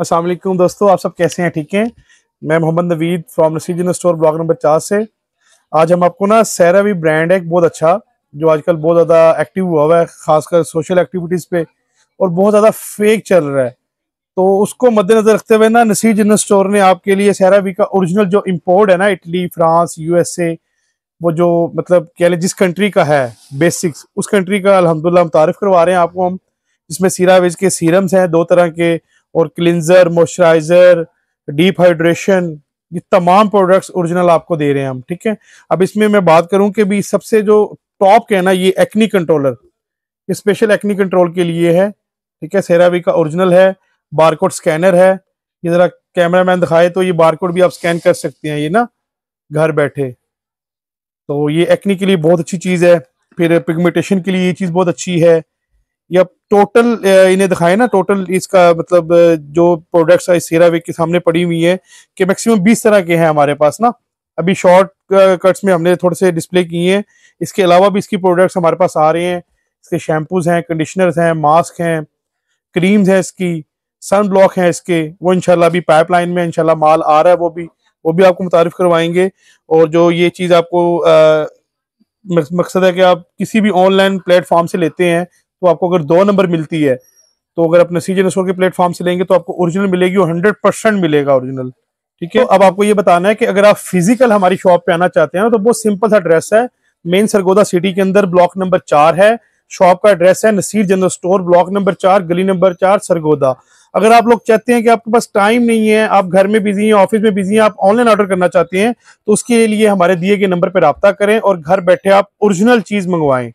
असलम दोस्तों आप सब कैसे हैं ठीक हैं मैं मोहम्मद नवीद फ्रॉम नसीजन स्टोर ब्लॉक नंबर चार से आज हम आपको ना सैरावी ब्रांड है बहुत अच्छा जो आजकल बहुत ज़्यादा एक्टिव हुआ हुआ है खासकर सोशल एक्टिविटीज़ पे और बहुत ज़्यादा फेक चल रहा है तो उसको मद्देनज़र रखते हुए ना नसीर जनरल स्टोर ने आपके लिए सैरावी का ओरिजिनल जो इम्पोर्ट है ना इटली फ्रांस यूएसए वो जो मतलब कह लें जिस कंट्री का है बेसिक्स उस कंट्री का अलहमदिल्ला हम तारफ़ करवा रहे हैं आपको हम जिसमें सीरावेज के सीरम्स हैं दो तरह के और क्लिनजर मॉइस्चराइजर डीप हाइड्रेशन ये तमाम प्रोडक्ट्स ओरिजिनल आपको दे रहे हैं हम ठीक है अब इसमें मैं बात करूं कि भी सबसे जो टॉप के है ना ये एक्नी कंट्रोलर ये स्पेशल एक्नी कंट्रोल के लिए है ठीक है सेरावी का ओरिजिनल है बारकोड स्कैनर है ये जरा कैमरा मैन दिखाए तो ये बारकोड भी आप स्कैन कर सकते हैं ये ना घर बैठे तो ये एक्नी के लिए बहुत अच्छी चीज़ है फिर पिगमेंटेशन के लिए ये चीज़ बहुत अच्छी है या टोटल इन्हें दिखाए ना टोटल इसका मतलब जो प्रोडक्ट्स है सेराविक के सामने पड़ी हुई है कि मैक्सिमम बीस तरह के हैं हमारे पास ना अभी शॉर्ट कट्स में हमने थोड़े से डिस्प्ले किए हैं इसके अलावा भी इसकी प्रोडक्ट्स हमारे पास आ रहे हैं इसके शैम्पूज हैं कंडीशनर्स हैं मास्क हैं क्रीम्स हैं इसकी सन ब्लॉक हैं इसके वो इनशाला अभी पाइपलाइन में इनशाला माल आ रहा है वो भी वो भी आपको मुतारफ करवाएंगे और जो ये चीज़ आपको आ, मकसद है कि आप किसी भी ऑनलाइन प्लेटफॉर्म से लेते हैं तो आपको अगर दो नंबर मिलती है तो अगर अपने सीजन स्टोर के प्लेटफॉर्म से लेंगे तो आपको ओरिजिनल मिलेगी और हंड्रेड परसेंट मिलेगा ओरिजिनल ठीक है तो अब आपको ये बताना है कि अगर आप फिजिकल हमारी शॉप पे आना चाहते हैं तो बहुत सिंपल सा एड्रेस है मेन सरगोदा सिटी के अंदर ब्लॉक नंबर चार है शॉप का एड्रेस है Naseer general store block number चार गली नंबर चार सरगोदा अगर आप लोग चाहते हैं कि आपके पास टाइम नहीं है आप घर में बिजी हैं ऑफिस में बिजी हैं आप ऑनलाइन ऑर्डर करना चाहते हैं तो उसके लिए हमारे दिए गए नंबर पर रबता करें और घर बैठे आप ओरिजिनल चीज मंगवाएं